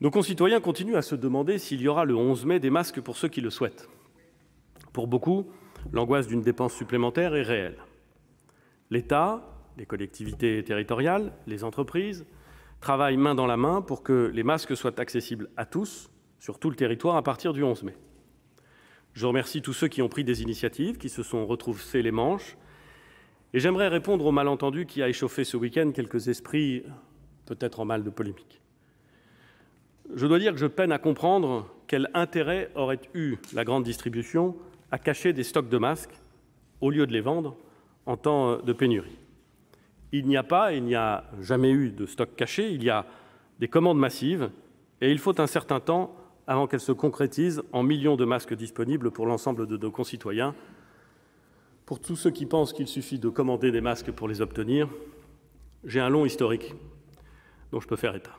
Nos concitoyens continuent à se demander s'il y aura le 11 mai des masques pour ceux qui le souhaitent. Pour beaucoup, l'angoisse d'une dépense supplémentaire est réelle. L'État, les collectivités territoriales, les entreprises travaillent main dans la main pour que les masques soient accessibles à tous sur tout le territoire à partir du 11 mai. Je remercie tous ceux qui ont pris des initiatives, qui se sont retroussés les manches. Et j'aimerais répondre au malentendu qui a échauffé ce week-end quelques esprits peut-être en mal de polémique je dois dire que je peine à comprendre quel intérêt aurait eu la grande distribution à cacher des stocks de masques au lieu de les vendre en temps de pénurie. Il n'y a pas, il n'y a jamais eu de stock caché, il y a des commandes massives et il faut un certain temps avant qu'elles se concrétisent en millions de masques disponibles pour l'ensemble de nos concitoyens. Pour tous ceux qui pensent qu'il suffit de commander des masques pour les obtenir, j'ai un long historique dont je peux faire état.